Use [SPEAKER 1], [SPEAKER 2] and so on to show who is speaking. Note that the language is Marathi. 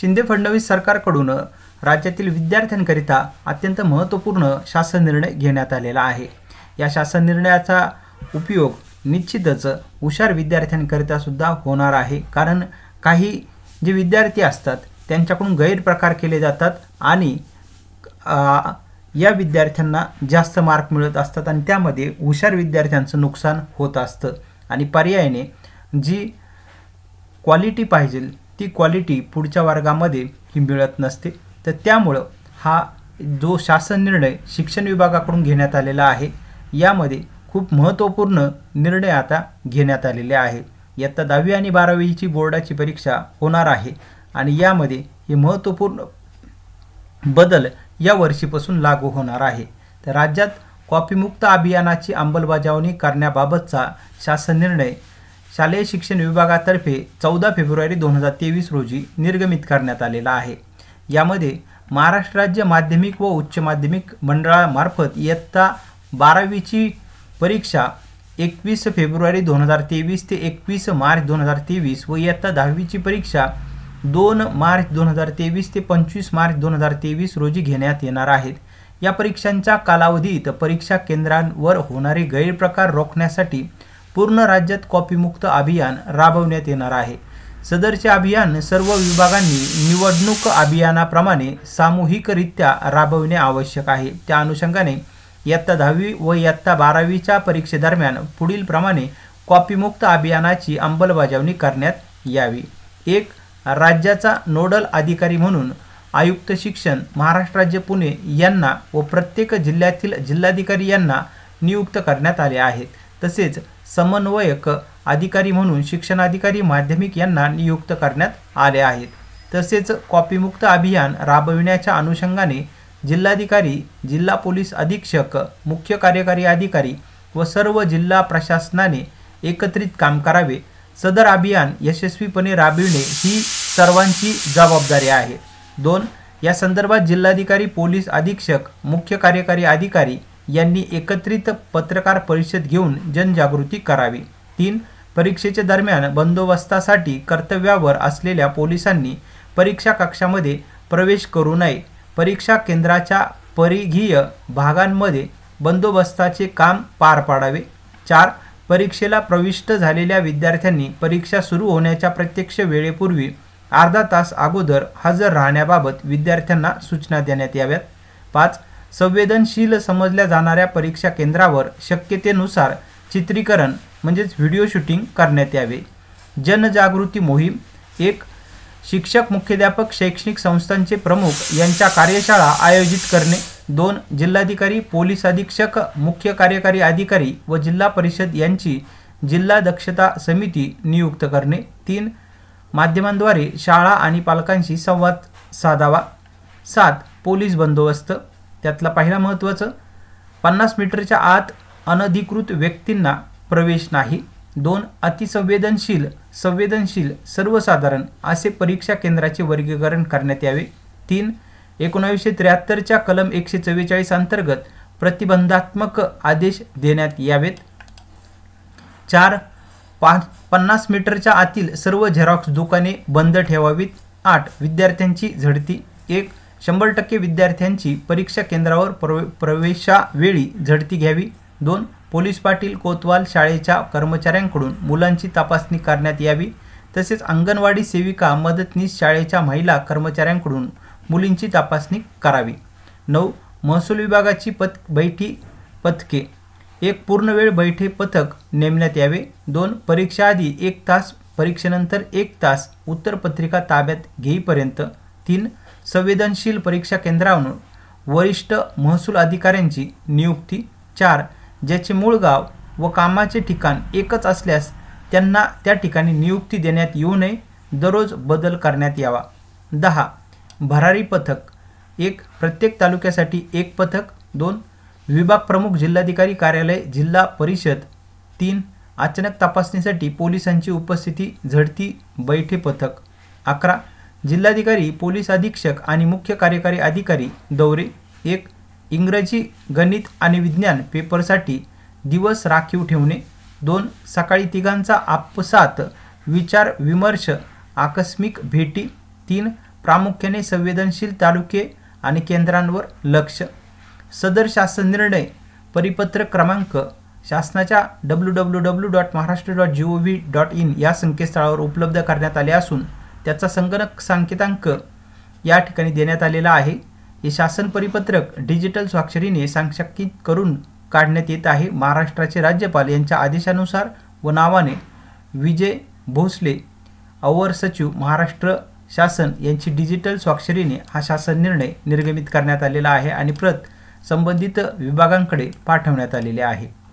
[SPEAKER 1] शिंदे फडणवीस सरकारकडून राज्यातील विद्यार्थ्यांकरिता अत्यंत महत्त्वपूर्ण शासन निर्णय घेण्यात आलेला आहे या शासन निर्णयाचा उपयोग निश्चितच हुशार विद्यार्थ्यांकरिता सुद्धा होणार आहे कारण काही जे विद्यार्थी असतात त्यांच्याकडून गैरप्रकार केले जातात आणि या विद्यार्थ्यांना जास्त मार्क मिळत असतात आणि त्यामध्ये हुशार विद्यार्थ्यांचं नुकसान होत असतं आणि पर्यायाने जी क्वालिटी पाहिजे ती क्वालिटी पुढच्या वर्गामध्ये ही मिळत नसते तर त्यामुळं हा जो शासन निर्णय शिक्षण विभागाकडून घेण्यात आलेला आहे यामध्ये खूप महत्त्वपूर्ण निर्णय आता घेण्यात आलेले आहे इयत्ता दहावी आणि बारावीची बोर्डाची परीक्षा होणार आहे आणि यामध्ये हे महत्त्वपूर्ण बदल या वर्षीपासून लागू होणार आहे तर राज्यात कॉपीमुक्त अभियानाची अंमलबजावणी करण्याबाबतचा शासन निर्णय शालेय शिक्षण विभागातर्फे चौदा फेब्रुवारी दोन हजार तेवीस रोजी निर्गमित करण्यात आलेला आहे यामध्ये महाराष्ट्र राज्य माध्यमिक व उच्च माध्यमिक मंडळामार्फत इयत्ता बारावीची परीक्षा एकवीस फेब्रुवारी दोन हजार तेवीस ते एकवीस मार्च दोन हजार तेवीस व इयत्ता दहावीची परीक्षा दोन मार्च दोन हजार तेवीस ते पंचवीस मार्च दोन हजार तेवीस रोजी घेण्यात येणार आहेत या परीक्षांच्या कालावधीत परीक्षा केंद्रांवर होणारे गैरप्रकार रोखण्यासाठी पूर्ण राज्यात कॉपीमुक्त अभियान राबवण्यात येणार आहे सदरचे अभियान सर्व विभागांनी निवडणूक अभियानाप्रमाणे सामूहिकरित्या राबविणे आवश्यक आहे त्या अनुषंगाने इयत्ता दहावी व इयत्ता बारावीच्या परीक्षेदरम्यान पुढीलप्रमाणे कॉपीमुक्त अभियानाची अंमलबजावणी करण्यात यावी एक राज्याचा नोडल अधिकारी म्हणून आयुक्त शिक्षण महाराष्ट्र राज्य पुणे यांना व प्रत्येक जिल्ह्यातील जिल्हाधिकारी यांना नियुक्त करण्यात आले आहेत तसेच समन्वयक अधिकारी म्हणून शिक्षणाधिकारी माध्यमिक यांना नियुक्त करण्यात आले आहेत तसेच कॉपीमुक्त अभियान राबविण्याच्या अनुषंगाने जिल्हाधिकारी जिल्हा पोलीस अधीक्षक मुख्य कार्यकारी अधिकारी व सर्व जिल्हा प्रशासनाने एकत्रित काम करावे सदर अभियान यशस्वीपणे राबविणे ही सर्वांची जबाबदारी आहे दोन या संदर्भात जिल्हाधिकारी पोलीस अधीक्षक मुख्य कार्यकारी अधिकारी यांनी एकत्रित पत्रकार परिषद घेऊन जनजागृती करावी तीन परीक्षेच्या दरम्यान बंदोबस्तासाठी कर्तव्यावर असलेल्या पोलिसांनी परीक्षा कक्षामध्ये प्रवेश करू नये परीक्षा केंद्राच्या परिघीय भागांमध्ये बंदोबस्ताचे काम पार पाडावे चार परीक्षेला प्रविष्ट झालेल्या विद्यार्थ्यांनी परीक्षा सुरू होण्याच्या प्रत्यक्ष वेळेपूर्वी अर्धा तास अगोदर हजर राहण्याबाबत विद्यार्थ्यांना सूचना देण्यात याव्यात पाच संवेदनशील समजल्या जाणाऱ्या परीक्षा केंद्रावर शक्यतेनुसार चित्रीकरण म्हणजेच व्हिडिओ शूटिंग करण्यात यावे जनजागृती मोहीम एक शिक्षक मुख्याध्यापक शैक्षणिक संस्थांचे प्रमुख यांच्या कार्यशाळा आयोजित करणे दोन जिल्हाधिकारी पोलीस अधीक्षक मुख्य कार्यकारी अधिकारी व जिल्हा परिषद यांची जिल्हा दक्षता समिती नियुक्त करणे तीन माध्यमांद्वारे शाळा आणि पालकांशी संवाद साधावा सात पोलीस बंदोबस्त त्यातला पहिला महत्त्वाचं पन्नास मीटरच्या आत अनधिकृत व्यक्तींना प्रवेश नाही दोन अतिसंवेदनशील संवेदनशील सर्वसाधारण असे परीक्षा केंद्राचे वर्गीकरण करण्यात यावे तीन एकोणावीसशे त्र्याहत्तरच्या कलम एकशे चव्वेचाळीस अंतर्गत प्रतिबंधात्मक आदेश देण्यात यावेत चार पा पन्नास मीटरच्या आतील सर्व झेरॉक्स दुकाने बंद ठेवावीत आठ विद्यार्थ्यांची झडती एक शंभर टक्के विद्यार्थ्यांची परीक्षा केंद्रावर प्रवे प्रवेशावेळी झडती घ्यावी दोन पोलीस पाटील कोतवाल शाळेच्या कर्मचाऱ्यांकडून मुलांची तपासणी करण्यात यावी तसेच अंगणवाडी सेविका मदतनीस शाळेच्या महिला कर्मचाऱ्यांकडून मुलींची तपासणी करावी नऊ महसूल विभागाची पथ बैठी पथके एक पूर्णवेळ बैठे पथक नेमण्यात यावे दोन आधी एक तास परीक्षेनंतर एक तास उत्तरपत्रिका ताब्यात घेईपर्यंत तीन संवेदनशील परीक्षा केंद्रावरून वरिष्ठ महसूल अधिकाऱ्यांची नियुक्ती चार ज्याचे मूळ गाव व कामाचे ठिकाण एकच असल्यास त्यांना त्या ठिकाणी नियुक्ती देण्यात येऊ नये दररोज बदल करण्यात यावा दहा भरारी पथक एक प्रत्येक तालुक्यासाठी एक पथक दोन विभाग प्रमुख जिल्हाधिकारी कार्यालय जिल्हा परिषद तीन अचानक तपासणीसाठी पोलिसांची उपस्थिती झडती बैठे पथक अकरा जिल्हाधिकारी पोलीस अधीक्षक आणि मुख्य कार्यकारी अधिकारी दौरे एक इंग्रजी गणित आणि विज्ञान पेपरसाठी दिवस राखीव ठेवणे दोन सकाळी तिघांचा आपसात विचार विमर्श आकस्मिक भेटी तीन प्रामुख्याने संवेदनशील तालुके आणि केंद्रांवर लक्ष सदर शासन निर्णय परिपत्र क्रमांक शासनाच्या W W W dot Maharashtra dot G O V dot in या संकेतस्थळावर उपलब्ध करण्यात आले असून त्याचा संगणक सांकेतांक या ठिकाणी देण्यात आलेला आहे हे शासन परिपत्रक डिजिटल स्वाक्षरीने सांक्षकित करून काढण्यात येत आहे महाराष्ट्राचे राज्यपाल यांच्या आदेशानुसार व नावाने विजय भोसले अवर सचिव महाराष्ट्र शासन यांची डिजिटल स्वाक्षरीने हा शासन निर्णय निर्गमित करण्यात आलेला आहे आणि प्रत संबंधित विभागांकडे पाठवण्यात आलेले आहे